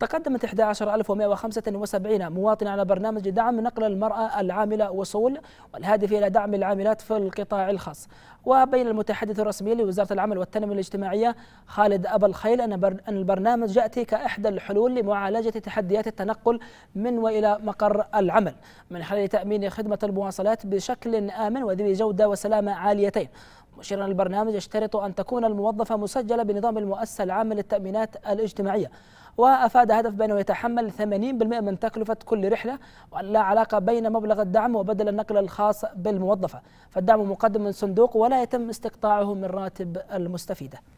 تقدمت 11175 مواطنة على برنامج دعم نقل المرأة العاملة وصول والهادف إلى دعم العاملات في القطاع الخاص وبين المتحدث الرسمي لوزارة العمل والتنمية الاجتماعية خالد أبا الخيل أن البرنامج يأتي كإحدى الحلول لمعالجة تحديات التنقل من وإلى مقر العمل من خلال تأمين خدمة المواصلات بشكل آمن وذي جودة وسلامة عاليتين مشيرا البرنامج يشترط أن تكون الموظفة مسجلة بنظام المؤسسة العامة للتأمينات الاجتماعية وأفاد هدف بأنه يتحمل 80% من تكلفة كل رحلة ولا علاقة بين مبلغ الدعم وبدل النقل الخاص بالموظفة فالدعم مقدم من صندوق ولا يتم استقطاعه من راتب المستفيدة